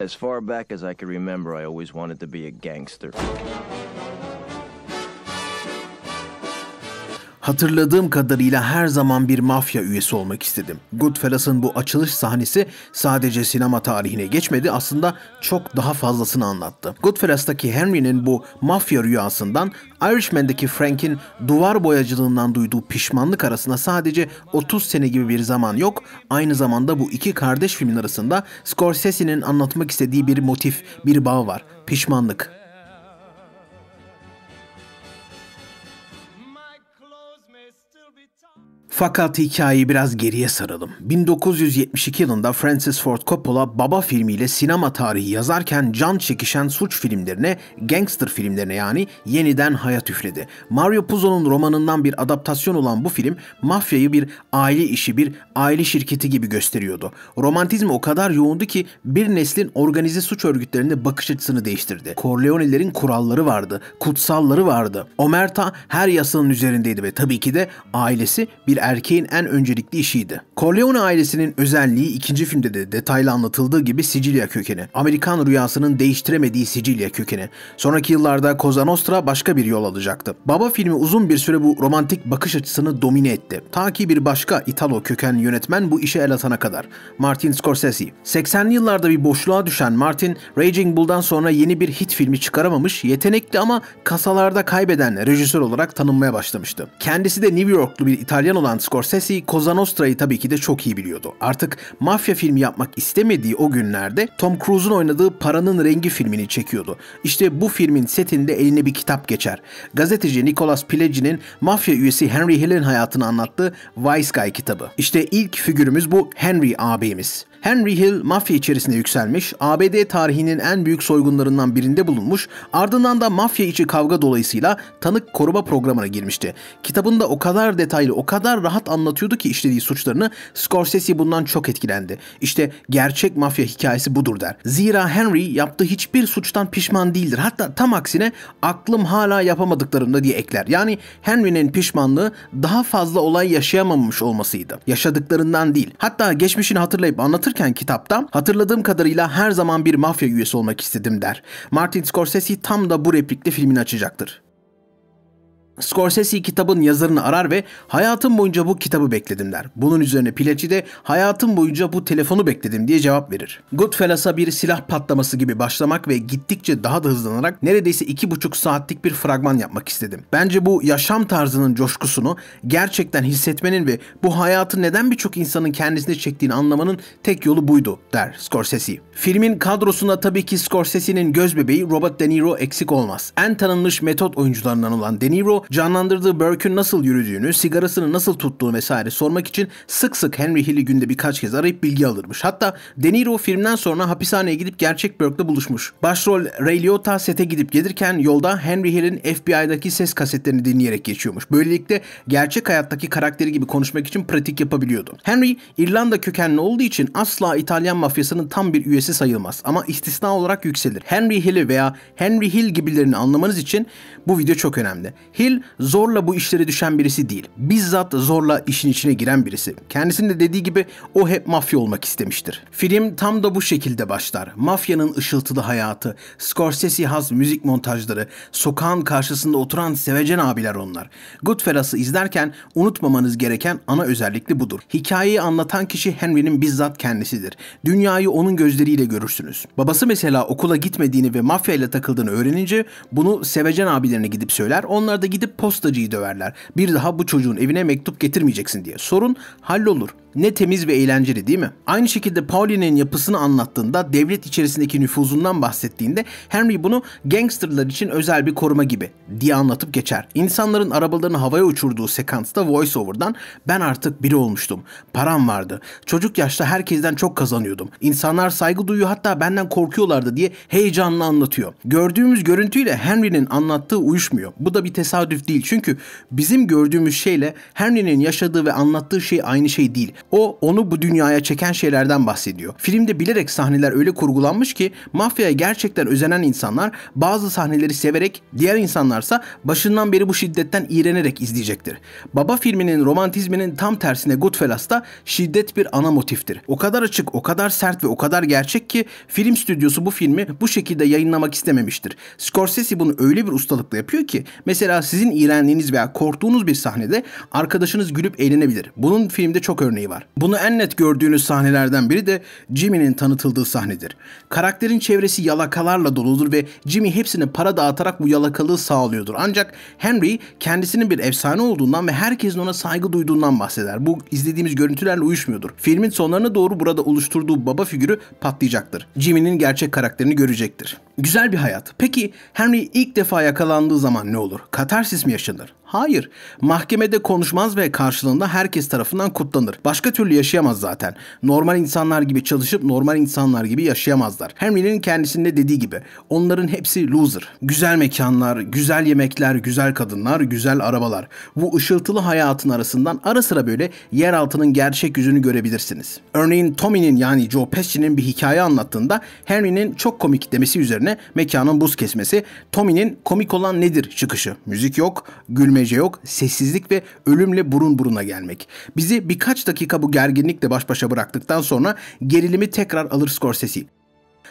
As far back as I can remember, I always wanted to be a gangster. Hatırladığım kadarıyla her zaman bir mafya üyesi olmak istedim. Goodfellas'ın bu açılış sahnesi sadece sinema tarihine geçmedi aslında çok daha fazlasını anlattı. Goodfellas'taki Henry'nin bu mafya rüyasından Irishman'daki Frank'in duvar boyacılığından duyduğu pişmanlık arasında sadece 30 sene gibi bir zaman yok. Aynı zamanda bu iki kardeş filmin arasında Scorsese'nin anlatmak istediği bir motif, bir bağ var. Pişmanlık. Fakat hikayeyi biraz geriye saralım. 1972 yılında Francis Ford Coppola Baba filmiyle sinema tarihi yazarken can çekişen suç filmlerine, gangster filmlerine yani yeniden hayat üfledi. Mario Puzo'nun romanından bir adaptasyon olan bu film mafyayı bir aile işi, bir aile şirketi gibi gösteriyordu. Romantizm o kadar yoğundu ki bir neslin organize suç örgütlerinde bakış açısını değiştirdi. Corleone'lerin kuralları vardı, kutsalları vardı. Omerta her yasanın üzerindeydi ve tabii ki de ailesi bir erkeğin en öncelikli işiydi. Corleone ailesinin özelliği ikinci filmde de detaylı anlatıldığı gibi Sicilya kökeni. Amerikan rüyasının değiştiremediği Sicilya kökeni. Sonraki yıllarda Cosa Nostra başka bir yol alacaktı. Baba filmi uzun bir süre bu romantik bakış açısını domine etti. Ta ki bir başka İtalo köken yönetmen bu işe el atana kadar. Martin Scorsese. 80'li yıllarda bir boşluğa düşen Martin, Raging Bull'dan sonra yeni bir hit filmi çıkaramamış, yetenekli ama kasalarda kaybeden rejisör olarak tanınmaya başlamıştı. Kendisi de New Yorklu bir İtalyan olan Martin Scorsese Cosa Nostra'yı tabii ki de çok iyi biliyordu. Artık mafya filmi yapmak istemediği o günlerde Tom Cruise'un oynadığı Paranın Rengi filmini çekiyordu. İşte bu filmin setinde eline bir kitap geçer. Gazeteci Nicholas Pileggi'nin mafya üyesi Henry Hill'in hayatını anlattığı Vice Guy kitabı. İşte ilk figürümüz bu Henry Abimiz. Henry Hill mafya içerisinde yükselmiş, ABD tarihinin en büyük soygunlarından birinde bulunmuş, ardından da mafya içi kavga dolayısıyla tanık koruma programına girmişti. Kitabında o kadar detaylı, o kadar rahat anlatıyordu ki işlediği suçlarını Scorsese bundan çok etkilendi. İşte gerçek mafya hikayesi budur der. Zira Henry yaptığı hiçbir suçtan pişman değildir. Hatta tam aksine aklım hala yapamadıklarımda diye ekler. Yani Henry'nin pişmanlığı daha fazla olay yaşayamamış olmasıydı. Yaşadıklarından değil. Hatta geçmişini hatırlayıp anlatır anlatırken kitapta hatırladığım kadarıyla her zaman bir mafya üyesi olmak istedim der. Martin Scorsese tam da bu replikle filmini açacaktır. Scorsese kitabın yazarını arar ve hayatım boyunca bu kitabı bekledim der. Bunun üzerine Pilecci de hayatım boyunca bu telefonu bekledim diye cevap verir. Goodfellas'a bir silah patlaması gibi başlamak ve gittikçe daha da hızlanarak neredeyse 2,5 saatlik bir fragman yapmak istedim. Bence bu yaşam tarzının coşkusunu gerçekten hissetmenin ve bu hayatı neden birçok insanın kendisine çektiğini anlamanın tek yolu buydu der Scorsese. Filmin kadrosunda tabii ki Scorsese'nin göz bebeği Robert De Niro eksik olmaz. En tanınmış metot oyuncularından olan De Niro canlandırdığı Burke'ün nasıl yürüdüğünü, sigarasını nasıl tuttuğu vesaire sormak için sık sık Henry Hill'i günde birkaç kez arayıp bilgi alırmış. Hatta De Niro filmden sonra hapishaneye gidip gerçek Burke'le buluşmuş. Başrol Ray Liotta sete gidip gelirken yolda Henry Hill'in FBI'daki ses kasetlerini dinleyerek geçiyormuş. Böylelikle gerçek hayattaki karakteri gibi konuşmak için pratik yapabiliyordu. Henry İrlanda kökenli olduğu için asla İtalyan mafyasının tam bir üyesi sayılmaz ama istisna olarak yükselir. Henry Hill'i veya Henry Hill gibilerini anlamanız için bu video çok önemli. Hill zorla bu işlere düşen birisi değil. Bizzat zorla işin içine giren birisi. Kendisinin de dediği gibi o hep mafya olmak istemiştir. Film tam da bu şekilde başlar. Mafyanın ışıltılı hayatı, Scorsese has müzik montajları, sokağın karşısında oturan sevecen abiler onlar. Goodfellas'ı izlerken unutmamanız gereken ana özellikli budur. Hikayeyi anlatan kişi Henry'nin bizzat kendisidir. Dünyayı onun gözleriyle görürsünüz. Babası mesela okula gitmediğini ve mafyayla takıldığını öğrenince bunu sevecen abilerine gidip söyler. Onlar da gidip gidip postacıyı döverler. Bir daha bu çocuğun evine mektup getirmeyeceksin diye. Sorun hallolur. Ne temiz ve eğlenceli değil mi? Aynı şekilde Pauline'in yapısını anlattığında, devlet içerisindeki nüfuzundan bahsettiğinde Henry bunu gangsterlar için özel bir koruma gibi diye anlatıp geçer. İnsanların arabalarını havaya uçurduğu sekansta voiceover'dan ben artık biri olmuştum. Param vardı. Çocuk yaşta herkesten çok kazanıyordum. İnsanlar saygı duyuyor hatta benden korkuyorlardı diye heyecanla anlatıyor. Gördüğümüz görüntüyle Henry'nin anlattığı uyuşmuyor. Bu da bir tesadüf tesadüf değil. Çünkü bizim gördüğümüz şeyle Henry'nin yaşadığı ve anlattığı şey aynı şey değil. O onu bu dünyaya çeken şeylerden bahsediyor. Filmde bilerek sahneler öyle kurgulanmış ki mafyaya gerçekten özenen insanlar bazı sahneleri severek diğer insanlarsa başından beri bu şiddetten iğrenerek izleyecektir. Baba filminin romantizminin tam tersine Goodfellas'ta şiddet bir ana motiftir. O kadar açık, o kadar sert ve o kadar gerçek ki film stüdyosu bu filmi bu şekilde yayınlamak istememiştir. Scorsese bunu öyle bir ustalıkla yapıyor ki mesela siz sizin iğrendiğiniz veya korktuğunuz bir sahnede arkadaşınız gülüp eğlenebilir. Bunun filmde çok örneği var. Bunu en net gördüğünüz sahnelerden biri de Jimmy'nin tanıtıldığı sahnedir. Karakterin çevresi yalakalarla doludur ve Jimmy hepsine para dağıtarak bu yalakalığı sağlıyordur. Ancak Henry kendisinin bir efsane olduğundan ve herkesin ona saygı duyduğundan bahseder. Bu izlediğimiz görüntülerle uyuşmuyordur. Filmin sonlarına doğru burada oluşturduğu baba figürü patlayacaktır. Jimmy'nin gerçek karakterini görecektir. Güzel bir hayat. Peki Henry ilk defa yakalandığı zaman ne olur? Katar Skepsis mi yaşanır? Hayır. Mahkemede konuşmaz ve karşılığında herkes tarafından kutlanır. Başka türlü yaşayamaz zaten. Normal insanlar gibi çalışıp normal insanlar gibi yaşayamazlar. Henry'nin kendisinde dediği gibi. Onların hepsi loser. Güzel mekanlar, güzel yemekler, güzel kadınlar, güzel arabalar. Bu ışıltılı hayatın arasından ara sıra böyle yer altının gerçek yüzünü görebilirsiniz. Örneğin Tommy'nin yani Joe Pesci'nin bir hikaye anlattığında Henry'nin çok komik demesi üzerine mekanın buz kesmesi, Tommy'nin komik olan nedir çıkışı. Müzik yok, gülme bilmece yok, sessizlik ve ölümle burun buruna gelmek. Bizi birkaç dakika bu gerginlikle baş başa bıraktıktan sonra gerilimi tekrar alır Scorsese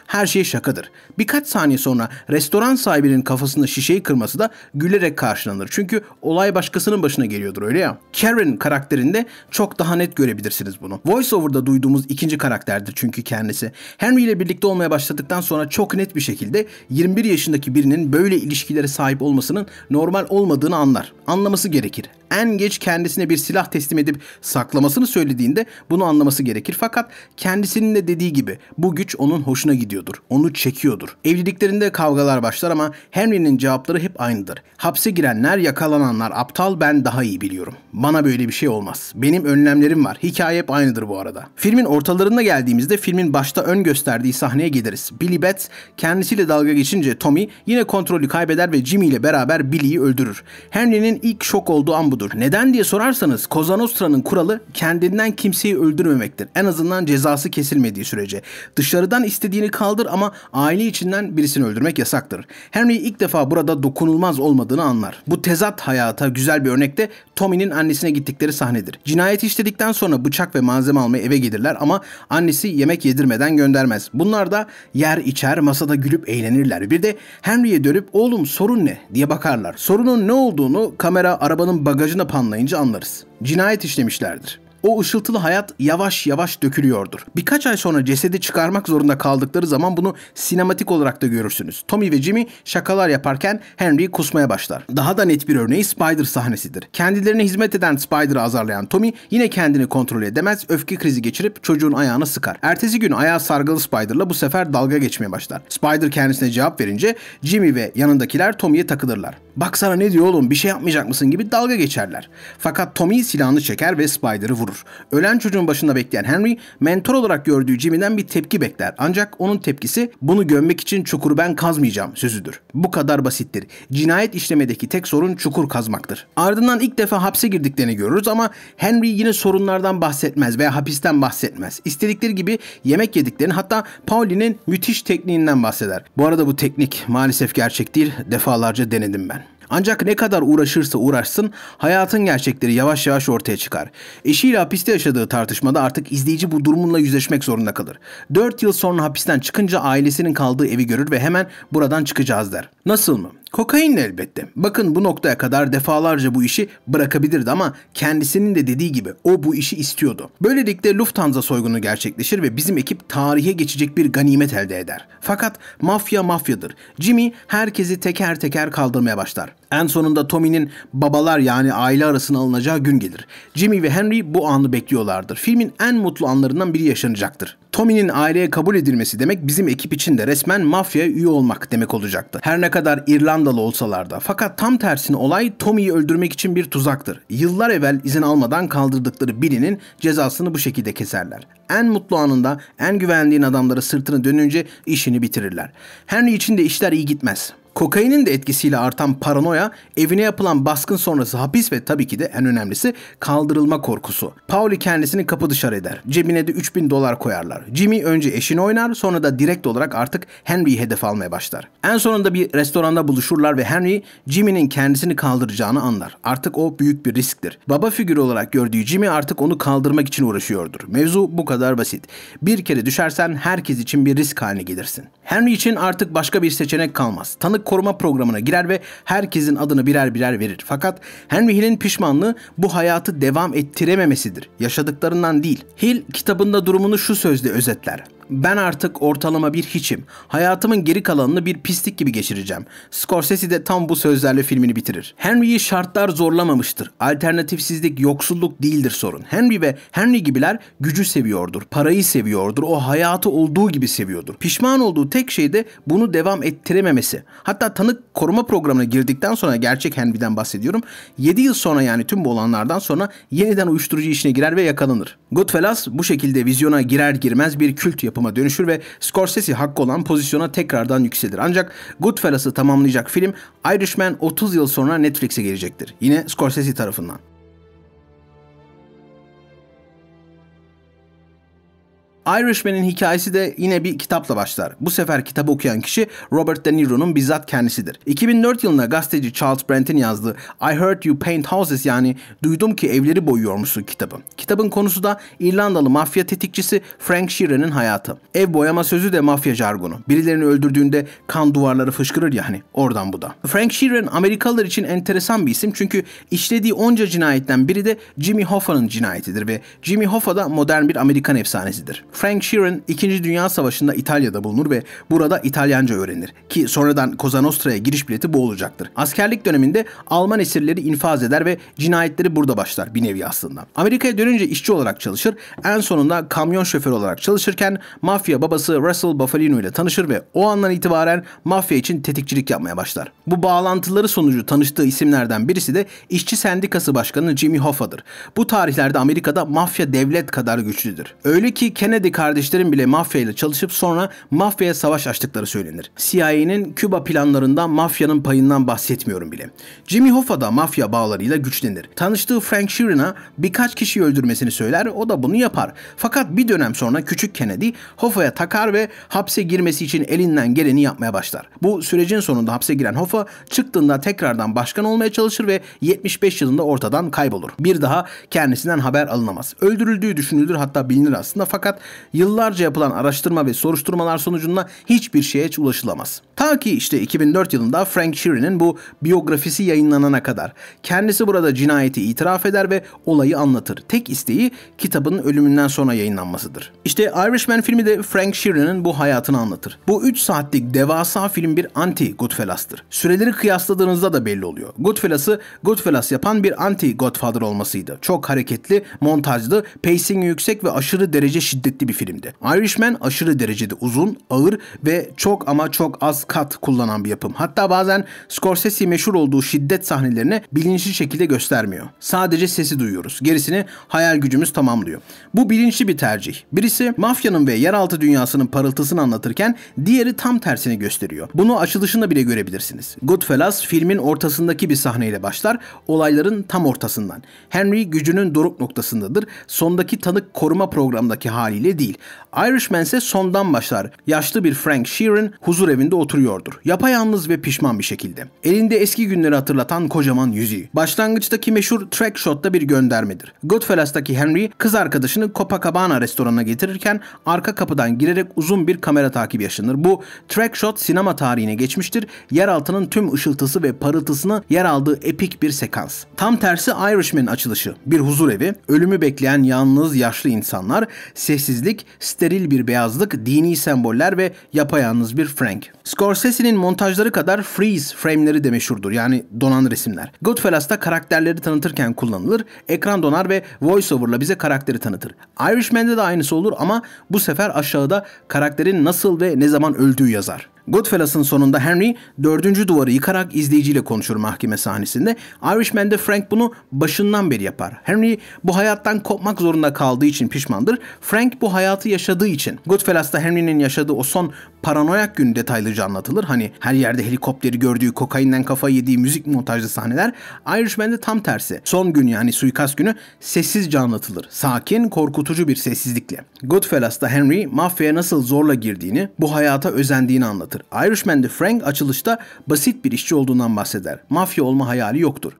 her şey şakadır. Birkaç saniye sonra restoran sahibinin kafasında şişeyi kırması da gülerek karşılanır. Çünkü olay başkasının başına geliyordur öyle ya. Karen karakterinde çok daha net görebilirsiniz bunu. Voice over'da duyduğumuz ikinci karakterdir çünkü kendisi. Henry ile birlikte olmaya başladıktan sonra çok net bir şekilde 21 yaşındaki birinin böyle ilişkilere sahip olmasının normal olmadığını anlar. Anlaması gerekir en geç kendisine bir silah teslim edip saklamasını söylediğinde bunu anlaması gerekir. Fakat kendisinin de dediği gibi bu güç onun hoşuna gidiyordur. Onu çekiyordur. Evliliklerinde kavgalar başlar ama Henry'nin cevapları hep aynıdır. Hapse girenler, yakalananlar aptal ben daha iyi biliyorum. Bana böyle bir şey olmaz. Benim önlemlerim var. Hikaye hep aynıdır bu arada. Filmin ortalarına geldiğimizde filmin başta ön gösterdiği sahneye geliriz. Billy Betts kendisiyle dalga geçince Tommy yine kontrolü kaybeder ve Jimmy ile beraber Billy'yi öldürür. Henry'nin ilk şok olduğu an bu budur. Neden diye sorarsanız Cosa Nostra'nın kuralı kendinden kimseyi öldürmemektir. En azından cezası kesilmediği sürece. Dışarıdan istediğini kaldır ama aile içinden birisini öldürmek yasaktır. Henry ilk defa burada dokunulmaz olmadığını anlar. Bu tezat hayata güzel bir örnekte Tommy'nin annesine gittikleri sahnedir. Cinayeti işledikten sonra bıçak ve malzeme almaya eve gelirler ama annesi yemek yedirmeden göndermez. Bunlar da yer içer masada gülüp eğlenirler. Bir de Henry'e dönüp oğlum sorun ne diye bakarlar. Sorunun ne olduğunu kamera arabanın bagajı amacını panlayınca anlarız. Cinayet işlemişlerdir o ışıltılı hayat yavaş yavaş dökülüyordur. Birkaç ay sonra cesedi çıkarmak zorunda kaldıkları zaman bunu sinematik olarak da görürsünüz. Tommy ve Jimmy şakalar yaparken Henry kusmaya başlar. Daha da net bir örneği Spider sahnesidir. Kendilerine hizmet eden Spider'ı azarlayan Tommy yine kendini kontrol edemez, öfke krizi geçirip çocuğun ayağını sıkar. Ertesi gün ayağı sargılı Spider'la bu sefer dalga geçmeye başlar. Spider kendisine cevap verince Jimmy ve yanındakiler Tommy'ye takılırlar. Baksana ne diyor oğlum bir şey yapmayacak mısın gibi dalga geçerler. Fakat Tommy silahını çeker ve Spider'ı vurur. Ölen çocuğun başında bekleyen Henry mentor olarak gördüğü Jimmy'den bir tepki bekler. Ancak onun tepkisi bunu gömmek için çukuru ben kazmayacağım sözüdür. Bu kadar basittir. Cinayet işlemedeki tek sorun çukur kazmaktır. Ardından ilk defa hapse girdiklerini görürüz ama Henry yine sorunlardan bahsetmez veya hapisten bahsetmez. İstedikleri gibi yemek yediklerini hatta Pauline'in müthiş tekniğinden bahseder. Bu arada bu teknik maalesef gerçek değil. Defalarca denedim ben. Ancak ne kadar uğraşırsa uğraşsın hayatın gerçekleri yavaş yavaş ortaya çıkar. Eşiyle hapiste yaşadığı tartışmada artık izleyici bu durumunla yüzleşmek zorunda kalır. 4 yıl sonra hapisten çıkınca ailesinin kaldığı evi görür ve hemen buradan çıkacağız der. Nasıl mı? Kokainle elbette. Bakın bu noktaya kadar defalarca bu işi bırakabilirdi ama kendisinin de dediği gibi o bu işi istiyordu. Böylelikle Lufthansa soygunu gerçekleşir ve bizim ekip tarihe geçecek bir ganimet elde eder. Fakat mafya mafyadır. Jimmy herkesi teker teker kaldırmaya başlar. En sonunda Tommy'nin babalar yani aile arasına alınacağı gün gelir. Jimmy ve Henry bu anı bekliyorlardır. Filmin en mutlu anlarından biri yaşanacaktır. Tommy'nin aileye kabul edilmesi demek bizim ekip için de resmen mafya üye olmak demek olacaktı. Her ne kadar İrlanda Hollandalı olsalar da. Fakat tam tersine olay Tommy'yi öldürmek için bir tuzaktır. Yıllar evvel izin almadan kaldırdıkları birinin cezasını bu şekilde keserler. En mutlu anında en güvendiğin adamlara sırtını dönünce işini bitirirler. Henry için de işler iyi gitmez. Kokainin de etkisiyle artan paranoya, evine yapılan baskın sonrası hapis ve tabii ki de en önemlisi kaldırılma korkusu. Pauli kendisini kapı dışarı eder. Cebine de 3000 dolar koyarlar. Jimmy önce eşini oynar sonra da direkt olarak artık Henry'i hedef almaya başlar. En sonunda bir restoranda buluşurlar ve Henry Jimmy'nin kendisini kaldıracağını anlar. Artık o büyük bir risktir. Baba figürü olarak gördüğü Jimmy artık onu kaldırmak için uğraşıyordur. Mevzu bu kadar basit. Bir kere düşersen herkes için bir risk haline gelirsin. Henry için artık başka bir seçenek kalmaz. Tanık koruma programına girer ve herkesin adını birer birer verir. Fakat Henry Hill'in pişmanlığı bu hayatı devam ettirememesidir. Yaşadıklarından değil. Hill kitabında durumunu şu sözle özetler. Ben artık ortalama bir hiçim. Hayatımın geri kalanını bir pislik gibi geçireceğim. Scorsese de tam bu sözlerle filmini bitirir. Henry'yi şartlar zorlamamıştır. Alternatifsizlik, yoksulluk değildir sorun. Henry ve Henry gibiler gücü seviyordur, parayı seviyordur, o hayatı olduğu gibi seviyordur. Pişman olduğu tek şey de bunu devam ettirememesi. Hatta tanık koruma programına girdikten sonra gerçek Henry'den bahsediyorum. 7 yıl sonra yani tüm bu olanlardan sonra yeniden uyuşturucu işine girer ve yakalanır. Goodfellas bu şekilde vizyona girer girmez bir kült yapar yapıma dönüşür ve Scorsese hakkı olan pozisyona tekrardan yükselir. Ancak Goodfellas'ı tamamlayacak film Irishman 30 yıl sonra Netflix'e gelecektir. Yine Scorsese tarafından. Irishman'in hikayesi de yine bir kitapla başlar. Bu sefer kitabı okuyan kişi Robert De Niro'nun bizzat kendisidir. 2004 yılında gazeteci Charles Brent'in yazdığı I Heard You Paint Houses yani Duydum ki evleri boyuyormuşsun kitabı. Kitabın konusu da İrlandalı mafya tetikçisi Frank Sheeran'ın hayatı. Ev boyama sözü de mafya jargonu. Birilerini öldürdüğünde kan duvarları fışkırır yani. oradan bu da. Frank Sheeran Amerikalılar için enteresan bir isim çünkü işlediği onca cinayetten biri de Jimmy Hoffa'nın cinayetidir ve Jimmy Hoffa da modern bir Amerikan efsanesidir. Frank Sheeran 2. Dünya Savaşı'nda İtalya'da bulunur ve burada İtalyanca öğrenir ki sonradan Cosa Nostra'ya giriş bileti bu olacaktır. Askerlik döneminde Alman esirleri infaz eder ve cinayetleri burada başlar bir nevi aslında. Amerika'ya dönünce işçi olarak çalışır, en sonunda kamyon şoförü olarak çalışırken mafya babası Russell Buffalino ile tanışır ve o andan itibaren mafya için tetikçilik yapmaya başlar. Bu bağlantıları sonucu tanıştığı isimlerden birisi de işçi sendikası başkanı Jimmy Hoffa'dır. Bu tarihlerde Amerika'da mafya devlet kadar güçlüdür. Öyle ki Kennedy Kennedy kardeşlerin bile mafyayla çalışıp sonra mafyaya savaş açtıkları söylenir. CIA'nin Küba planlarından mafyanın payından bahsetmiyorum bile. Jimmy Hoffa da mafya bağlarıyla güçlenir. Tanıştığı Frank Sheeran'a birkaç kişi öldürmesini söyler, o da bunu yapar. Fakat bir dönem sonra küçük Kennedy Hoffa'ya takar ve hapse girmesi için elinden geleni yapmaya başlar. Bu sürecin sonunda hapse giren Hoffa çıktığında tekrardan başkan olmaya çalışır ve 75 yılında ortadan kaybolur. Bir daha kendisinden haber alınamaz. Öldürüldüğü düşünülür hatta bilinir aslında fakat yıllarca yapılan araştırma ve soruşturmalar sonucunda hiçbir şeye ulaşılamaz. Ta ki işte 2004 yılında Frank Sheeran'ın bu biyografisi yayınlanana kadar. Kendisi burada cinayeti itiraf eder ve olayı anlatır. Tek isteği kitabın ölümünden sonra yayınlanmasıdır. İşte Irishman filmi de Frank Sheeran'ın bu hayatını anlatır. Bu 3 saatlik devasa film bir anti Goodfellas'tır. Süreleri kıyasladığınızda da belli oluyor. Goodfellas'ı Goodfellas yapan bir anti Godfather olmasıydı. Çok hareketli, montajlı, pacingi yüksek ve aşırı derece şiddetli bir filmdi. Irishman aşırı derecede uzun, ağır ve çok ama çok az kat kullanan bir yapım. Hatta bazen Scorsese meşhur olduğu şiddet sahnelerini bilinçli şekilde göstermiyor. Sadece sesi duyuyoruz. Gerisini hayal gücümüz tamamlıyor. Bu bilinçli bir tercih. Birisi mafyanın ve yeraltı dünyasının parıltısını anlatırken diğeri tam tersini gösteriyor. Bunu açılışında bile görebilirsiniz. Goodfellas filmin ortasındaki bir sahneyle başlar, olayların tam ortasından. Henry gücünün doruk noktasındadır. Sondaki tanık koruma programındaki haliyle bile değil. Irishman ise sondan başlar. Yaşlı bir Frank Sheeran huzur evinde oturuyordur. Yapayalnız ve pişman bir şekilde. Elinde eski günleri hatırlatan kocaman yüzüğü. Başlangıçtaki meşhur track shot'ta bir göndermedir. Goodfellas'taki Henry kız arkadaşını Copacabana restoranına getirirken arka kapıdan girerek uzun bir kamera takibi yaşanır. Bu track shot sinema tarihine geçmiştir. Yeraltının tüm ışıltısı ve parıltısını yer aldığı epik bir sekans. Tam tersi Irishman'in açılışı. Bir huzur evi, ölümü bekleyen yalnız yaşlı insanlar, sessiz sessizlik, steril bir beyazlık, dini semboller ve yapayalnız bir Frank. Scorsese'nin montajları kadar freeze frame'leri de meşhurdur yani donan resimler. Goodfellas'ta karakterleri tanıtırken kullanılır, ekran donar ve voiceover'la bize karakteri tanıtır. Irishman'de de aynısı olur ama bu sefer aşağıda karakterin nasıl ve ne zaman öldüğü yazar. Goodfellas'ın sonunda Henry dördüncü duvarı yıkarak izleyiciyle konuşur mahkeme sahnesinde. Irishman'de Frank bunu başından beri yapar. Henry bu hayattan kopmak zorunda kaldığı için pişmandır. Frank bu hayatı yaşadığı için. Goodfellas'ta Henry'nin yaşadığı o son paranoyak gün detaylıca anlatılır. Hani her yerde helikopteri gördüğü, kokainden kafa yediği müzik montajlı sahneler. Irishman'de tam tersi. Son gün yani suikast günü sessizce anlatılır. Sakin, korkutucu bir sessizlikle. Goodfellas'ta Henry mafyaya nasıl zorla girdiğini, bu hayata özendiğini anlatır. Irishman'de Frank açılışta basit bir işçi olduğundan bahseder. Mafya olma hayali yoktur.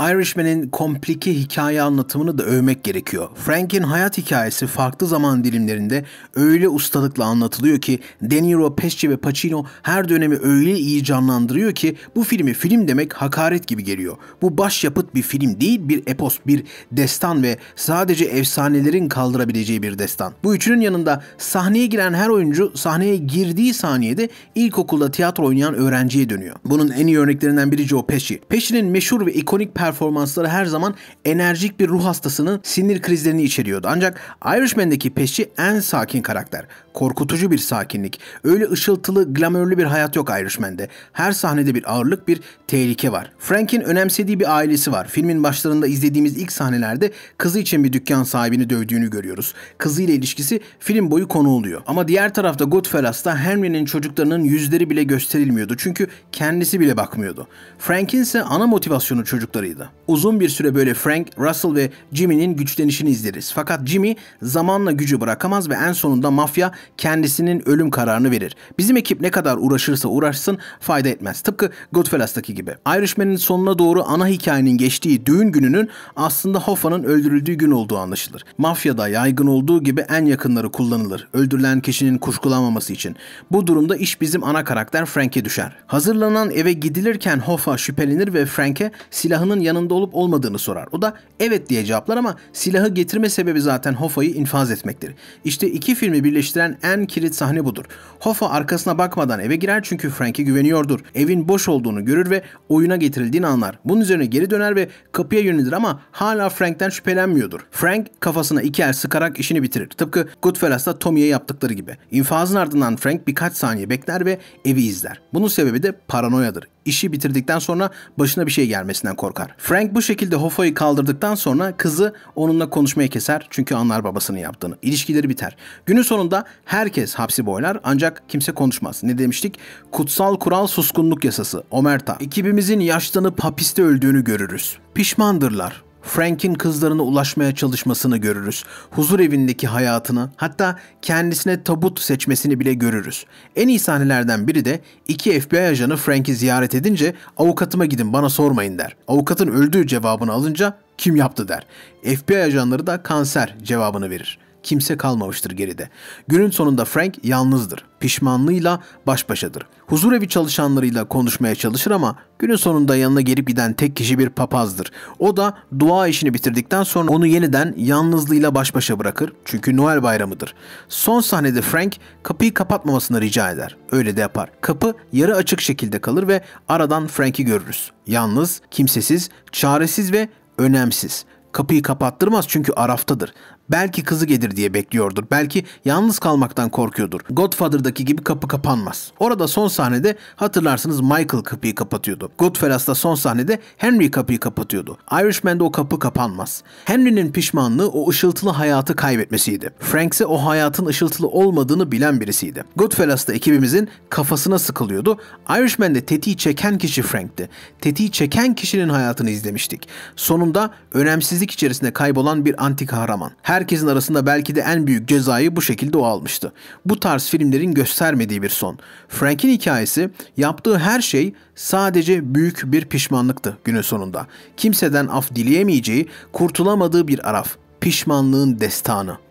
Irishman'in komplike hikaye anlatımını da övmek gerekiyor. Frank'in hayat hikayesi farklı zaman dilimlerinde öyle ustalıkla anlatılıyor ki De Niro, Pesce ve Pacino her dönemi öyle iyi canlandırıyor ki bu filmi film demek hakaret gibi geliyor. Bu başyapıt bir film değil bir epos, bir destan ve sadece efsanelerin kaldırabileceği bir destan. Bu üçünün yanında sahneye giren her oyuncu sahneye girdiği saniyede ilkokulda tiyatro oynayan öğrenciye dönüyor. Bunun en iyi örneklerinden biri Joe Pesci. Pesci'nin meşhur ve ikonik performansları her zaman enerjik bir ruh hastasının sinir krizlerini içeriyordu. Ancak Irishman'deki peşçi en sakin karakter. Korkutucu bir sakinlik. Öyle ışıltılı, glamörlü bir hayat yok Irishman'de. Her sahnede bir ağırlık, bir tehlike var. Frank'in önemsediği bir ailesi var. Filmin başlarında izlediğimiz ilk sahnelerde kızı için bir dükkan sahibini dövdüğünü görüyoruz. Kızıyla ilişkisi film boyu konu oluyor. Ama diğer tarafta Goodfellas'ta Henry'nin çocuklarının yüzleri bile gösterilmiyordu. Çünkü kendisi bile bakmıyordu. Frank'in ise ana motivasyonu çocuklarıydı olmalıydı. Uzun bir süre böyle Frank, Russell ve Jimmy'nin güçlenişini izleriz. Fakat Jimmy zamanla gücü bırakamaz ve en sonunda mafya kendisinin ölüm kararını verir. Bizim ekip ne kadar uğraşırsa uğraşsın fayda etmez. Tıpkı Goodfellas'taki gibi. Irishman'in sonuna doğru ana hikayenin geçtiği düğün gününün aslında Hoffa'nın öldürüldüğü gün olduğu anlaşılır. Mafyada yaygın olduğu gibi en yakınları kullanılır. Öldürülen kişinin kuşkulanmaması için. Bu durumda iş bizim ana karakter Frank'e düşer. Hazırlanan eve gidilirken Hoffa şüphelenir ve Frank'e silahının yanında olup olmadığını sorar. O da evet diye cevaplar ama silahı getirme sebebi zaten Hoffa'yı infaz etmektir. İşte iki filmi birleştiren en kilit sahne budur. Hoffa arkasına bakmadan eve girer çünkü Frank'e güveniyordur. Evin boş olduğunu görür ve oyuna getirildiğini anlar. Bunun üzerine geri döner ve kapıya yönelir ama hala Frank'ten şüphelenmiyordur. Frank kafasına iki el sıkarak işini bitirir. Tıpkı Goodfellas'ta Tommy'ye yaptıkları gibi. İnfazın ardından Frank birkaç saniye bekler ve evi izler. Bunun sebebi de paranoyadır işi bitirdikten sonra başına bir şey gelmesinden korkar. Frank bu şekilde Hoffa'yı kaldırdıktan sonra kızı onunla konuşmaya keser çünkü anlar babasının yaptığını. İlişkileri biter. Günün sonunda herkes hapsi boylar ancak kimse konuşmaz. Ne demiştik? Kutsal kural suskunluk yasası. Omerta. Ekibimizin yaşlanıp hapiste öldüğünü görürüz. Pişmandırlar. Frank'in kızlarına ulaşmaya çalışmasını görürüz. Huzur evindeki hayatını hatta kendisine tabut seçmesini bile görürüz. En iyi sahnelerden biri de iki FBI ajanı Frank'i ziyaret edince avukatıma gidin bana sormayın der. Avukatın öldüğü cevabını alınca kim yaptı der. FBI ajanları da kanser cevabını verir kimse kalmamıştır geride. Günün sonunda Frank yalnızdır. Pişmanlığıyla baş başadır. Huzurevi çalışanlarıyla konuşmaya çalışır ama günün sonunda yanına gelip giden tek kişi bir papazdır. O da dua işini bitirdikten sonra onu yeniden yalnızlığıyla baş başa bırakır. Çünkü Noel bayramıdır. Son sahnede Frank kapıyı kapatmamasını rica eder. Öyle de yapar. Kapı yarı açık şekilde kalır ve aradan Frank'i görürüz. Yalnız, kimsesiz, çaresiz ve önemsiz kapıyı kapattırmaz çünkü araftadır. Belki kızı gelir diye bekliyordur. Belki yalnız kalmaktan korkuyordur. Godfather'daki gibi kapı kapanmaz. Orada son sahnede hatırlarsınız Michael kapıyı kapatıyordu. Goodfellas'ta son sahnede Henry kapıyı kapatıyordu. Irishman'da o kapı kapanmaz. Henry'nin pişmanlığı o ışıltılı hayatı kaybetmesiydi. Frank ise o hayatın ışıltılı olmadığını bilen birisiydi. Goodfellas'ta ekibimizin kafasına sıkılıyordu. Irishman'de tetiği çeken kişi Frank'ti. Tetiği çeken kişinin hayatını izlemiştik. Sonunda önemsizlik içerisinde kaybolan bir antik kahraman. Her Herkesin arasında belki de en büyük cezayı bu şekilde o almıştı. Bu tarz filmlerin göstermediği bir son. Frank'in hikayesi yaptığı her şey sadece büyük bir pişmanlıktı günün sonunda. Kimseden af dileyemeyeceği, kurtulamadığı bir araf. Pişmanlığın destanı.